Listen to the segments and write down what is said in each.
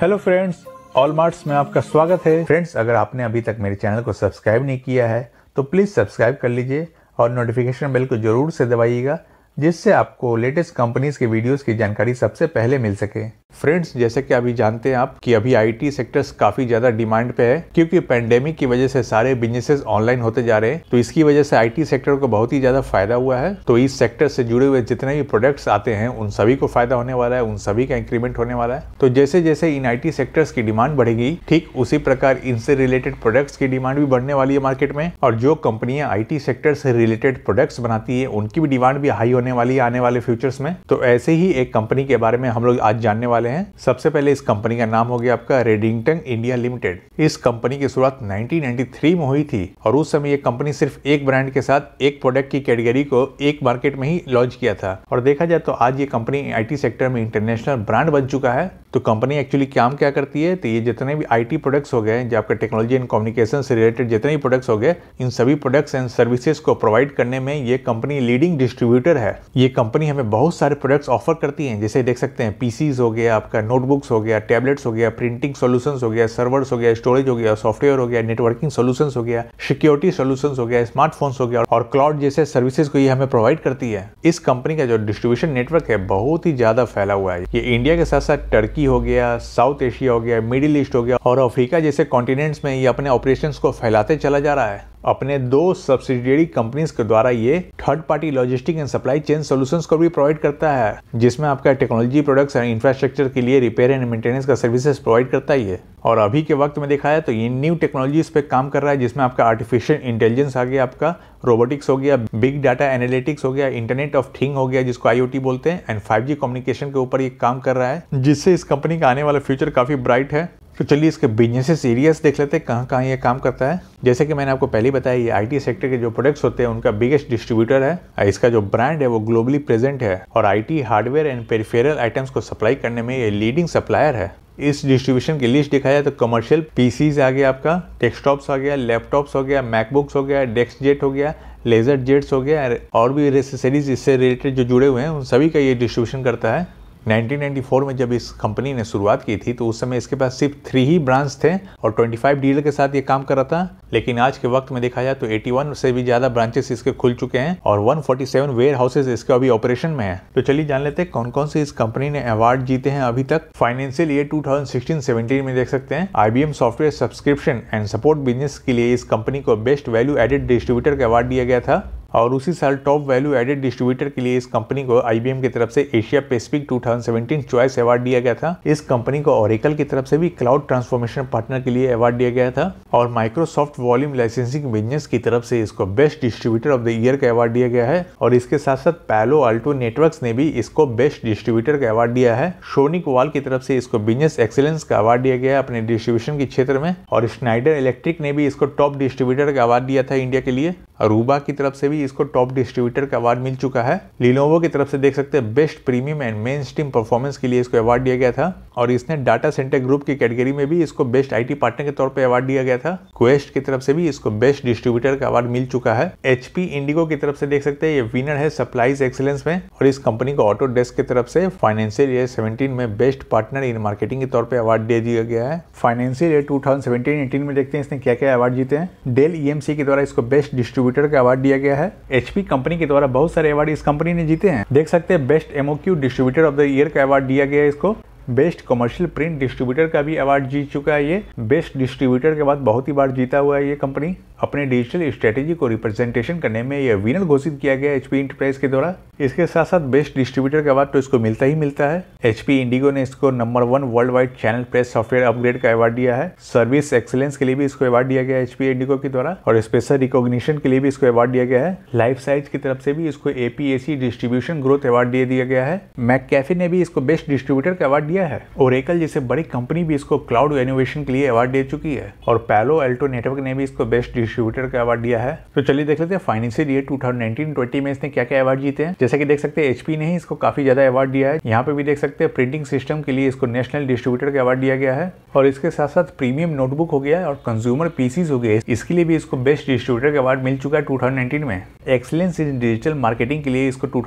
hello friends all marts में आपका स्वागत है फ्रेंड्स अगर आपने अभी तक मेरे चैनल को सब्सक्राइब नहीं किया है तो प्लीज़ सब्सक्राइब कर लीजिए और नोटिफिकेशन बेल को जरूर से दबाइएगा जिससे आपको लेटेस्ट कंपनीज के वीडियोस की जानकारी सबसे पहले मिल सके फ्रेंड्स जैसे कि अभी जानते हैं आप कि अभी आईटी सेक्टर्स काफी ज्यादा डिमांड पे है क्योंकि पेंडेमिक की वजह से सारे बिजनेसेस ऑनलाइन होते जा रहे हैं तो इसकी वजह से आईटी सेक्टर को बहुत ही ज्यादा फायदा हुआ है तो इस सेक्टर से जुड़े हुए जितने भी प्रोडक्ट्स आते हैं उन सभी को फायदा होने वाला है उन सभी का इंक्रीमेंट होने वाला है तो जैसे जैसे इन आई सेक्टर्स की डिमांड बढ़ेगी ठीक उसी प्रकार इनसे रिलेटेड प्रोडक्ट्स की डिमांड भी बढ़ने वाली है मार्केट में और जो कंपनियां आई सेक्टर से रिलेटेड प्रोडक्ट्स बनाती है उनकी भी डिमांड भी हाई होने होने वाली है आने वाले फ्यूचर्स में तो ऐसे ही एक कंपनी के बारे में हम लोग आज जानने वाले हैं सबसे पहले इस कंपनी का नाम हो गया आपका रेडिंगटन इंडिया लिमिटेड इस कंपनी की शुरुआत 1993 में हुई थी और उस समय ये कंपनी सिर्फ एक ब्रांड के साथ एक प्रोडक्ट की कैटेगरी को एक मार्केट में ही लॉन्च किया था और देखा जाए तो आज ये कंपनी आई सेक्टर में इंटरनेशनल ब्रांड बन चुका है तो कंपनी एक्चुअली काम क्या करती है तो ये जितने भी आईटी प्रोडक्ट्स हो गए जो आपका टेक्नोलॉजी एंड कम्युनिकेशन से रिलेटेड जितने भी प्रोडक्ट्स हो गए इन सभी प्रोडक्ट्स एंड सर्विसेज को प्रोवाइड करने में ये कंपनी लीडिंग डिस्ट्रीब्यूटर है ये कंपनी हमें बहुत सारे प्रोडक्ट्स ऑफर करती है जैसे देख सकते हैं पीसीज हो गया आपका नोटबुक्स हो गया टैबलेट्स हो गया प्रिंटिंग सोल्यूशन हो गया सर्वर्स हो गया स्टोरेज हो गया सॉफ्टवेयर हो गया नेटवर्किंग सोल्यूशन हो गया सिक्योरिटी सोल्यूशन हो गया स्मार्टफोन हो गया और क्लाउड जैसे सर्विसेज को ये हमें प्रोवाइड करती है इस कंपनी का जो डिस्ट्रीब्यूशन नेटवर्क है बहुत ही ज्यादा फैला हुआ है ये इंडिया के साथ साथ टर्की टर्की हो गया साउथ एशिया हो गया मिडिल ईस्ट हो गया और अफ्रीका जैसे कॉन्टिनेंट्स में ये अपने ऑपरेशन को फैलाते चला जा रहा है अपने दो सब्सिडियरी कंपनीज के द्वारा ये third party logistic and supply chain solutions को भी प्रोवाइड करता है जिसमें आपका टेक्नोलॉजी प्रोडक्ट्स एंड इंफ्रास्ट्रक्चर के लिए रिपेयर एंड मेंटेनेंस का सर्विसेज प्रोवाइड करता ही है और अभी के वक्त में देखा है तो ये न्यू टेक्नोलॉजीज पे काम कर रहा है जिसमें आपका आर्टिफिशियल इंटेलिजेंस आ गया आपका रोबोटिक्स हो गया बिग डाटा एनालिटिक्स हो गया इंटरनेट ऑफ थिंग हो गया जिसको आईओटी बोलते हैं एंड फाइव कम्युनिकेशन के ऊपर ये काम कर रहा है जिससे इस कंपनी का आने वाला फ्यूचर काफी ब्राइट है तो चलिए इसके बिजनेसेस एरियाज देख लेते हैं कहाँ कहाँ ये काम करता है जैसे कि मैंने आपको पहले बताया ये आईटी सेक्टर के जो प्रोडक्ट्स होते हैं उनका बिगेस्ट डिस्ट्रीब्यूटर है इसका जो ब्रांड है वो ग्लोबली प्रेजेंट है और IT hardware and peripheral items को सप्लाई करने में ये लीडिंग सप्लायर है इस डिस्ट्रीब्यूशन की लिस्ट देखा जाए तो कमर्शियल पीसीज आ गया आपका डेस्कटॉप्स आ गया लैपटॉप्स हो गया मैकबुक्स हो गया डेस्क जेट हो गया लेजर जेट्स हो गया और भी एसेसरीज इससे रिलेटेड जो जुड़े हुए हैं उन सभी का ये डिस्ट्रीब्यूशन करता है 1994 में जब इस कंपनी ने शुरुआत की थी तो उस समय इसके पास सिर्फ थ्री ही ब्रांच थे और 25 डीलर के साथ ये काम कर रहा था लेकिन आज के वक्त में देखा जाए तो 81 से भी ज्यादा ब्रांचेस इसके खुल चुके हैं और 147 फोर्टी वेयर हाउसेज इसके अभी ऑपरेशन में है तो चलिए जान लेते हैं कौन कौन से इस कंपनी ने अवार्ड जीते हैं अभी तक फाइनेंशियल ईयर टू थाउजेंड में देख सकते हैं IT software subscription and support business के लिए इस कंपनी को बेस्ट वैल्यू एडेड डिस्ट्रीब्यूटर का अवार्ड दिया गया था और उसी साल टॉप वैल्यू एडेड डिस्ट्रीब्यूटर के लिए इस कंपनी को आईबीएम की तरफ से एशिया पेसिफिक 2017 चॉइस अवार्ड दिया गया था इस कंपनी को ओरिकल की तरफ से भी क्लाउड ट्रांसफॉर्मेशन पार्टनर के लिए अवार्ड दिया गया था और माइक्रोसॉफ्ट वॉल्यूम लाइसेंसिंग बिजनेस की तरफ से इसको best distributor of the year का अवार्ड दिया गया है और इसके साथ साथ पैलो अल्टो नेटवर्क ने भी इसको बेस्ट डिस्ट्रीब्यूटर का अवार्ड दिया है शोनिक वाल की तरफ से इसको बिजनेस एक्सेलेंस का अवार्ड दिया गया है अपने डिस्ट्रीब्यूशन के क्षेत्र में और स्नाइडर इलेक्ट्रिक ने भी इसको टॉप डिस्ट्रीब्यूटर का अवार्ड दिया था इंडिया के लिए और रूबा की तरफ से भी भी इसको टॉप डिस्ट्रीब्यूटर का अवार्ड मिल चुका है लिनोवो की तरफ से देख सकते हैं best premium and mainstream performance के लिए इसको अवार्ड दिया गया था और इसने डाटा सेंटर ग्रुप की कैटेगरी में भी इसको बेस्ट आईटी पार्टनर के तौर पर अवार्ड दिया गया था क्वेस्ट की तरफ से भी इसको बेस्ट डिस्ट्रीब्यूटर का अवार्ड मिल चुका है एचपी इंडिगो की तरफ से देख सकते हैं ये विनर है सप्लाईज एक्सलेंस में और इस कंपनी को ऑटो डेस्क की तरफ से फाइनेंशियल ईयर सेवेंटीन में बेस्ट पार्टनर इन मार्केटिंग के तौर पर अवार्ड दे दिया गया है फाइनेंशियल ईयर टू थाउजेंड में देखते हैं इसने क्या क्या अवार्ड जीते हैं डेल ई e के द्वारा इसको बेस्ट डिस्ट्रीब्यूटर का अवार्ड दिया गया है है एचपी कंपनी के द्वारा बहुत सारे अवार्ड इस कंपनी ने जीते हैं देख सकते हैं best MOQ distributor of the year का अवार्ड दिया गया है इसको बेस्ट कमर्शियल प्रिंट डिस्ट्रीब्यूटर का भी अवार्ड जीत चुका है ये बेस्ट डिस्ट्रीब्यूटर के बाद बहुत ही बार जीता हुआ है ये कंपनी अपने डिजिटल स्ट्रेटेजी को रिप्रेजेंटेशन करने में यह विनर घोषित किया गया एचपी इंटरप्राइज के द्वारा इसके साथ साथ बेस्ट डिस्ट्रीब्यूटर का अवार्ड तो इसको मिलता ही मिलता है एचपी इंडिगो ने इसको number one worldwide channel press software upgrade का अवार्ड दिया है सर्विस एक्सलेंस के लिए भी इसको अवार्ड दिया गया एचपी इंडिगो के द्वारा और स्पेशल रिकॉग्निशन के लिए भी इसको अवार्ड दिया गया है लाइफ साइज की तरफ से भी इसको एपीएसी डिस्ट्रीब्यूशन ग्रोथ अवार्ड दे दिया गया है मैक कैफे ने भी इसको बेस्ट डिस्ट्रीब्यूटर का अवार्ड दिया है एकल जैसे बड़ी कंपनी भी इसको क्लाउड इनोवेशन के लिए अवार्ड दे चुकी है और पैलो एल्टो नेटवर्क ने भी इसको बेस्ट डिस्ट्रीब्यूटर का अवार्ड दिया है तो चलिए देख लेते हैं फाइनेंशियल ईयर 2019-20 में इसने क्या क्या अवार्ड जीते हैं जैसे कि देख सकते हैं एचपी ने इसको काफी ज्यादा अवार्ड दिया है यहाँ पे भी देख सकते हैं प्रिंटिंग सिस्टम के लिए इसको नेशनल डिस्ट्रीब्यूटर का अवार्ड दिया गया है और इसके साथ साथ प्रीमियम नोटबुक हो गया और कंज्यूमर पीसीज हो गए इसके लिए भी इसको बेस्ट डिस्ट्रीब्यूटर का अवार्ड मिल चुका है टू में एक्सलेंस इन डिजिटल मार्केटिंग के लिए इसको टू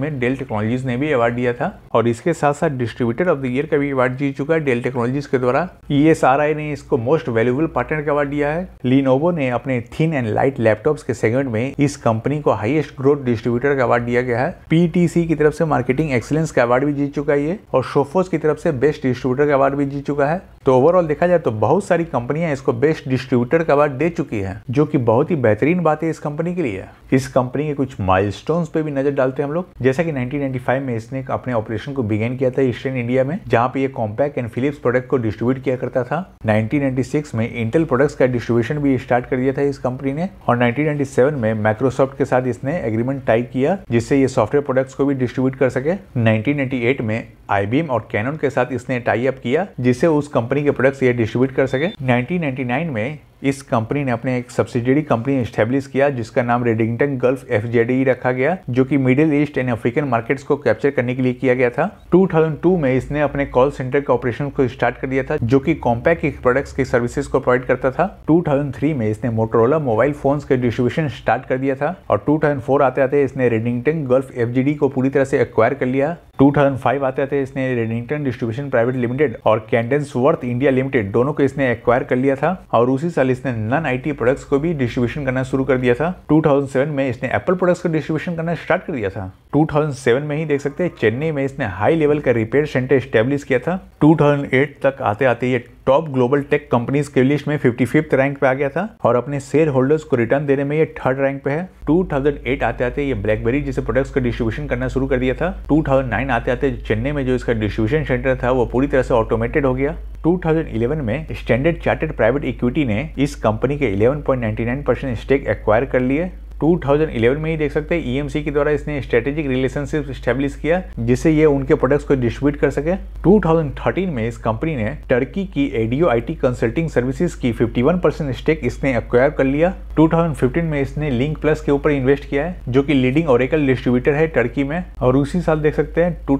में डेल टेक्नोलॉजीज ने भी अवार्ड दिया था और इसके साथ साथ डिस्ट्रीब्यूटर ऑफ द ईयर का भी अवार्ड जीत चुका है डेल टेक्नोलॉजीज के द्वारा ई e ने इसको मोस्ट वैल्यूबल पार्टनर का अवार्ड दिया है लीनोवो ने अपने अपने थिन एंड लाइट लैपटॉप्स के सेगमेंट में इस कंपनी को हाईएस्ट ग्रोथ डिस्ट्रीब्यूटर का अवार्ड दिया गया है पीटीसी की तरफ से मार्केटिंग एक्सीलेंस का अवार्ड भी जीत चुका है और शोफोज की तरफ से बेस्ट डिस्ट्रीब्यूटर का अवार्ड भी जीत चुका है तो ओवरऑल देखा जाए तो बहुत सारी कंपनियां इसको बेस्ट डिस्ट्रीब्यूटर का अवार्ड दे चुकी है जो की बहुत ही बेहतरीन बात है इस कंपनी के लिए इस कंपनी के कुछ माइल पे भी नजर डालते हैं हम लोग जैसा कि नाइनटीन में इसने अपने ऑपरेशन को बिगेन किया था ईस्टर्न इंडिया में जहाँ पे कॉम्पैक्ट एंड फिलिप्स प्रोडक्ट को डिस्ट्रीब्यूट किया करता था 1996 में इंटेल प्रोडक्ट्स का डिस्ट्रीब्यूशन भी स्टार्ट कर दिया था इस कंपनी ने और 1997 में माइक्रोसॉफ्ट के साथ इसने एग्रीमेंट टाई किया जिससे ये सॉफ्टवेयर प्रोडक्ट्स को भी डिस्ट्रीब्यूट कर सके 1998 में आईबीएम और कैनन के साथ इसने टाई अप किया जिससे उस कंपनी के प्रोडक्ट्स ये डिस्ट्रीब्यूट कर सके 1999 में इस कंपनी ने अपने एक सब्सिडरी कंपनी स्टेब्लिश किया जिसका नाम रेडिंगटन गल्फ एफ रखा गया जो कि middle east and African markets को कैप्चर करने के लिए किया गया था 2002 में इसने अपने कॉल सेंटर के ऑपरेशन को स्टार्ट कर दिया था जो कि कॉम्पैक्ट के प्रोडक्ट्स की सर्विसेज को प्रोवाइड करता था 2003 में इसने मोटरोला मोबाइल फोन के डिस्ट्रीब्यूशन स्टार्ट कर दिया था और टू आते आते इसने रेडिंगटन गल्फ एफ को पूरी तरह से एक्वायर कर लिया 2005 आते थे इसने रेडिंगटन डिस्ट्रीब्यूशन प्राइवेट लिमिटेड और कैंडेंस वर्थ इंडिया लिमिटेड दोनों को इसने एक्वायर कर लिया था और उसी साल इसने नन आईटी प्रोडक्ट्स को भी डिस्ट्रीब्यूशन करना शुरू कर दिया था 2007 में इसने एप्पल प्रोडक्ट्स का डिस्ट्रीब्यूशन करना स्टार्ट कर दिया था 2007 में ही देख सकते हैं चेन्नई में इसने हाई लेवल का रिपेयर सेंटर स्टेब्लिश किया था 2008 तक आते आते ये टॉप ग्लोबल टेक कंपनीज के लिस्ट में फिफ्टी फिफ्थ रैंक पे आ गया था और अपने शेयर होल्डर्स को रिटर्न देने में ये थर्ड रैंक पे है 2008 आते आते ये ब्लैकबेरी जिसे प्रोडक्ट्स का डिस्ट्रीब्यूशन करना शुरू कर दिया था 2009 आते आते चेन्नई में जो इसका डिस्ट्रीब्यूशन सेंटर था वो पूरी तरह से ऑटोमेटेड हो गया 2011 में स्टैंडर्ड चार्टेड प्राइवेट इक्विटी ने इस कंपनी के 11.99 परसेंट स्टेक एक्वायर कर लिए 2011 में ही देख सकते हैं ईएमसी e के द्वारा इसने स्ट्रेटेजिक रिलेशनशिप स्टेब्लिश किया जिससे ये उनके प्रोडक्ट्स को डिस्ट्रीब्यूट कर सके 2013 में इस कंपनी ने टर्की की एडीओ आईटी कंसल्टिंग सर्विसेज की 51 परसेंट स्टेक इसने अक्वायर कर लिया 2015 में इसने लिंक प्लस के ऊपर इन्वेस्ट किया है जो की लीडिंग ओरिकल डिस्ट्रीब्यूटर है टर्की में और उसी साल देख सकते हैं टू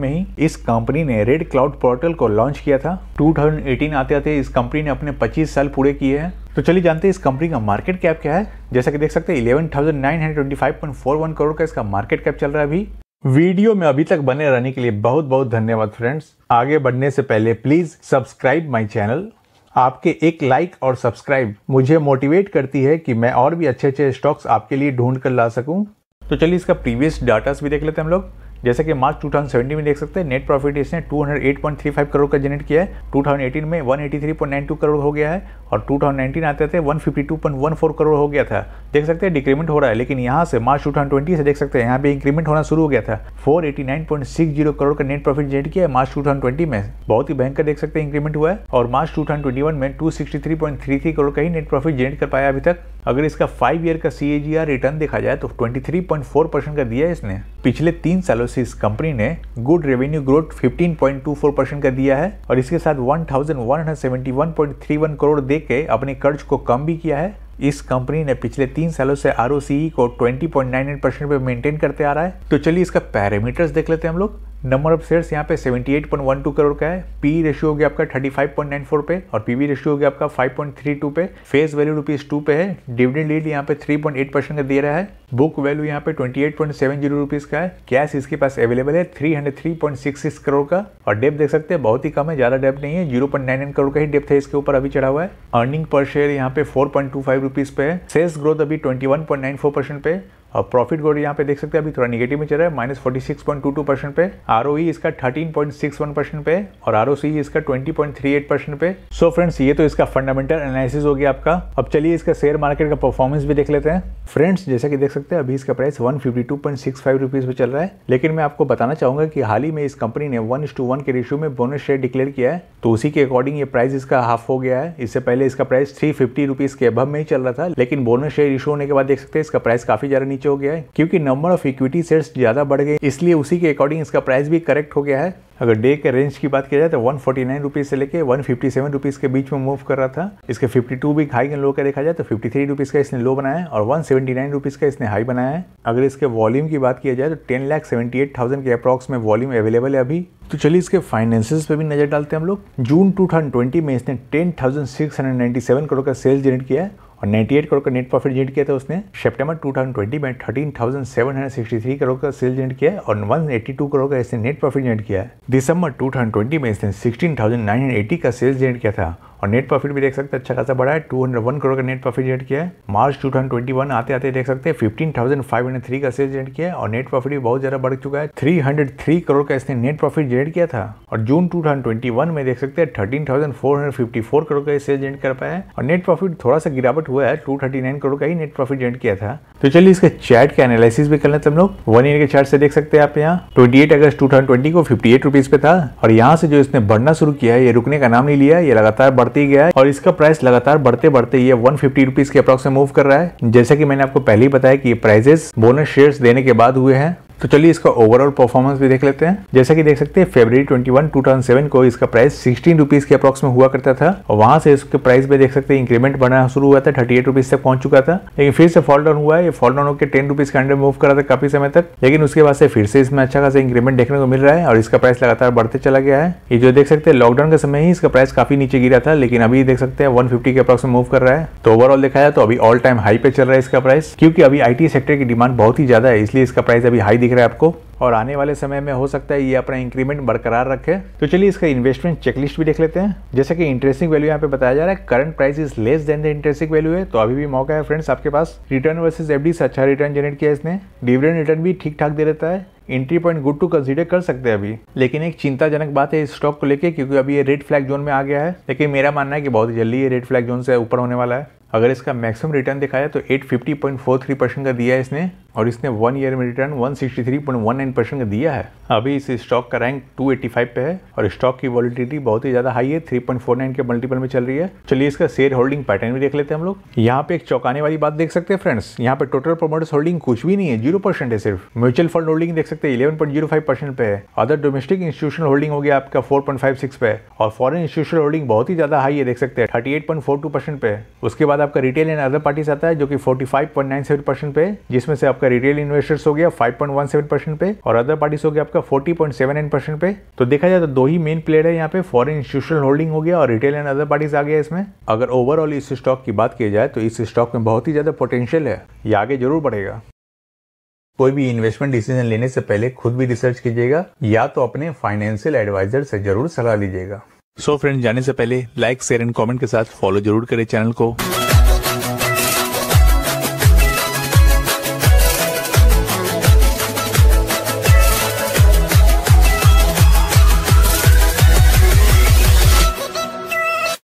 में ही इस कंपनी ने रेड क्लाउड पोर्टल को लॉन्च किया था टू आते आते इस कंपनी ने अपने पच्चीस साल पूरे किए हैं तो चलिए जानते हैं इस कंपनी का मार्केट कैप क्या है जैसा कि देख सकते हैं इलेवन थाउजेंड करोड़ का इसका मार्केट कैप चल रहा है अभी वीडियो में अभी तक बने रहने के लिए बहुत बहुत धन्यवाद फ्रेंड्स आगे बढ़ने से पहले प्लीज सब्सक्राइब माई चैनल आपके एक लाइक और सब्सक्राइब मुझे मोटिवेट करती है कि मैं और भी अच्छे अच्छे स्टॉक्स आपके लिए ढूंढ कर ला सकूं तो चलिए इसका प्रीवियस डाटा भी देख लेते हैं हम लोग जैसे कि मार्च 2017 में देख सकते हैं नेट प्रॉफिट इसने 208.35 करोड़ का जनरेट किया है 2018 में 183.92 करोड़ हो गया है और 2019 आते थे 152.14 करोड़ हो गया था देख सकते हैं डिक्रीमेंट हो रहा है लेकिन यहाँ से मार्च 2020 से देख सकते हैं यहाँ पे इंक्रीमेंट होना शुरू हो गया था 489.60 करोड़ का नेट प्रॉफिट जनरेट किया है मार्च 2020 में बहुत ही भयंकर देख सकते हैं इंक्रीमेंट हुआ है और मार्च 2021 में 263.33 करोड़ का ही नेट प्रॉफिट जनरेट कर पाया अभी तक अगर इसका फाइव ईयर का सी रिटर्न देखा जाए तो 23.4 परसेंट का दिया है इसने पिछले तीन सालों से इस कंपनी ने गुड रेवेन्यू ग्रोथ 15.24 परसेंट का दिया है और इसके साथ 1171.31 करोड़ दे के अपने कर्ज को कम भी किया है इस कंपनी ने पिछले तीन सालों से आर e को 20.98 परसेंट पे मेंटेन करते आ रहा है तो चलिए इसका पैरामीटर्स देख लेते हैं हम लोग नंबर ऑफ शेयर्स यहाँ पे 78.12 करोड़ का है पी रेशियो हो गया आपका 35.94 पे और पीवी रेशियो हो गया आपका 5.32 पे फेस वैल्यू रुपीज टू पे है डिविडेंड लीड यहाँ पे 3.8 परसेंट का दे रहा है बुक वैल्यू यहाँ पे 28.70 रुपीस का है कैश इसके पास अवेलेबल है 303.66 करोड़ का और डेप देख सकते हैं बहुत ही कम है ज्यादा डेप नहीं है जीरो करोड़ का ही डेप है इसके ऊपर अभी चढ़ा हुआ है अर्निंग पर शेयर यहाँ पे फोर रुपीस पे है सेल्स ग्रोथ अभी ट्वेंटी परसेंट पे और प्रॉफिट गोड यहाँ पे देख सकते हैं अभी थोड़ा निगेटिव में चल रहा है minus forty six point two two percent पे आर इसका thirteen point six one percent पे और आर इसका twenty point three eight percent पे सो so फ्रेंड्स ये तो इसका फंडामेंटल एनालिसिस हो गया आपका अब चलिए इसका शेयर मार्केट का परफॉर्मेंस भी देख लेते हैं फ्रेंड्स जैसा कि देख सकते हैं अभी इसका price one fifty two point six five rupees पे चल रहा है लेकिन मैं आपको बताना चाहूंगा कि हाल ही में इस कंपनी ने वन टू वन के रेशियो में बोनस शेयर डिक्लेयर किया है तो उसी के अकॉर्डिंग ये प्राइस इसका हाफ हो गया है इससे पहले इसका प्राइस थ्री फिफ्टी रुपीज़ के अभव में ही चल रहा था लेकिन बोनस शेयर इशू होने के बाद देख सकते हैं इसका प्राइस काफी ज़्यादा नीचे नीचे हो गया है क्योंकि नंबर ऑफ इक्विटी शेयर्स ज़्यादा बढ़ गए इसलिए उसी के अकॉर्डिंग इसका प्राइस भी करेक्ट हो गया है अगर डे के रेंज की बात की जाए तो वन फोर्टी से लेके वन फिफ्टी के बीच में मूव कर रहा था इसके फिफ्टी टू भी हाई एंड लो का देखा जाए तो फिफ्टी थ्री का इसने लो बनाया और वन सेवेंटी का इसने हाई बनाया है अगर इसके वॉल्यूम की बात किया जाए तो ten lakh seventy eight thousand के अप्रॉक्स में वॉल्यूम तो अवेलेबल तो है अभी तो चलिए इसके फाइनेंसिस पे भी नजर डालते हैं हम लोग जून 2020 में इसने 10,697 करोड़ का सेल्स जनरेट किया है और 98 करोड़ का नेट प्रॉफिट जनरेट किया था उसने सेप्टेम्बर 2020 में 13,763 करोड़ का सेल जनरेट किया और 182 करोड़ का इसने नेट प्रॉफिट जनरेट किया दिसंबर 2020 में इसने 16,980 का सेल जनरेट किया था और नेट प्रॉफिट भी देख सकते हैं अच्छा खासा बढ़ा है 201 करोड़ का नेट प्रॉफिट जनरेट किया है मार्च 2021 आते आते देख सकते हैं 15,503 का सेल जनरेट किया है और नेट प्रॉफिट भी बहुत ज़्यादा बढ़ चुका है 303 करोड़ का इसने नेट प्रॉफिट जनरेट किया था और जून 2021 में देख सकते हैं थर्टीन करोड़ का सेल जनरेट कर पाया है और नेट प्रॉफिट थोड़ा सा गिरावट हुआ है टू करोड़ का ही नेट प्रॉफिट जनरेट किया था तो चलिए इसके चार्ट के एनालिसिस भी कर लेते हम लोग वन ईयर के चार्ट से देख सकते हैं आप यहाँ ट्वेंटी अगस्त टू को फिफ्टी पे था और यहाँ से जो इसने बढ़ना शुरू किया है ये रुकने का नाम नहीं लिया ये लगातार बढ़ती गया है और इसका प्राइस लगातार बढ़ते बढ़ते ये वन फिफ्टी रुपीज के अप्रोक्स मूव कर रहा है जैसे कि मैंने आपको पहले ही बताया कि ये प्राइजेस बोनस शेयर्स देने के बाद हुए हैं तो चलिए इसका ओवरऑल परफॉर्मेंस भी देख लेते हैं जैसा कि देख सकते हैं February twenty one two seven को इसका प्राइस सिक्सटीन रुपीज के अप्रॉक्स में हुआ करता था और वहां से इसके प्राइस में देख सकते हैं इंक्रीमेंट बढ़ना शुरू हुआ था थर्टी एट रुपीज तक पहुंच चुका था लेकिन फिर से फॉल डाउन हुआ है फॉल डाउन होकर टेन रुपीज के अंडर मूव करा था काफी समय तक लेकिन उसके बाद से फिर से इसमें अच्छा खासा इंक्रीमेंट देखने को मिल रहा है और इसका प्राइस लगातार बढ़ते चला गया है ये जो देख सकते हैं लॉकडाउन के समय ही इसका प्राइस काफी नीचे गिरा था लेकिन अभी देख सकते हैं वन के अप्रॉक्स मूव कर रहा है तो ओवरऑल देखा जाए तो अभी ऑल टाइम हाई पे चल रहा है इसका प्राइस क्योंकि अभी आई सेक्टर की डिमांड बहुत ही ज्यादा है इसलिए इसका प्राइस अभी हाई दिख रहा है आपको और आने वाले समय में हो सकता है ये अपना इंक्रीमेंट बरकरार रखे तो चलिए इसका इन्वेस्टमेंट चेकलिस्ट भी देख लेते हैं जैसे कि इंटरेस्टिंग वैल्यू यहाँ पे बताया जा रहा है current price is less than the interesting value है तो अभी भी मौका है फ्रेंड्स आपके पास रिटर्न वर्सेज एफ से अच्छा रिटर्न जनरेट किया इसने डिविडेंड रिटर्न भी ठीक ठाक दे देता है entry point good to consider कर सकते हैं अभी लेकिन एक चिंताजनक बात है इस स्टॉक को लेके क्योंकि अभी ये रेड फ्लैग जोन में आ गया है लेकिन मेरा मानना है कि बहुत जल्दी ये रेड फ्लैग जोन से ऊपर होने वाला है अगर इसका मैक्सिमम रिटर्न दिखाया तो 850.43 परसेंट का दिया है इसने और इसने वन ईयर में return one one sixty three point nine percent दिया है अभी इस स्टॉक का रैंक टू फाइव पे है और स्टॉक की वॉलिटिटी बहुत ही ज़्यादा हाई है थ्री पॉइंट फोर नाइन के मल्टीपल में चल रही है चलिए इसका शेयर होल्डिंग पैटर्न भी देख लेते हैं हम लोग यहाँ पे एक चौकाने वाली बात देख सकते हैं फ्रेंड्स यहाँ पे टोटल प्रोमोटर्स होल्डिंग कुछ भी नहीं है जीरो परसेंट है सिर्फ म्यूचुअल फंड होल्डिंग देख सकते हैं eleven point zero five percent पे है अदर डोमेस्टिक इंस्टीट्यूशनल होल्डिंग हो गया आपका फोर पॉइंट फाइव सिक्स पे और फॉरन इंस्टीट्यूशनल होल्डिंग बहुत ही ज़्यादा हाई है देख सकते हैं thirty eight point four two percent पे उसके बाद आपका रिटेल एंड अदर पार्टीज आता है जो कि forty five point nine seven percent पे जिसमें से आप आपका रिटेल इन्वेस्टर्स हो गया 5.17 परसेंट पे और अदर पार्टीज हो गया आपका 40.79 परसेंट पे तो देखा जाए तो दो ही मेन प्लेयर है यहाँ पे फॉरन इंस्टीट्यूशनल होल्डिंग हो गया और रिटेल एंड अदर पार्टीज आ गया इसमें अगर ओवरऑल इस स्टॉक की बात की जाए तो इस स्टॉक में बहुत ही ज़्यादा पोटेंशियल है ये आगे जरूर बढ़ेगा कोई भी इन्वेस्टमेंट डिसीजन लेने से पहले खुद भी रिसर्च कीजिएगा या तो अपने फाइनेंशियल एडवाइजर से जरूर सलाह लीजिएगा सो so फ्रेंड जाने से पहले लाइक शेयर एंड कमेंट के साथ फॉलो जरूर करें चैनल को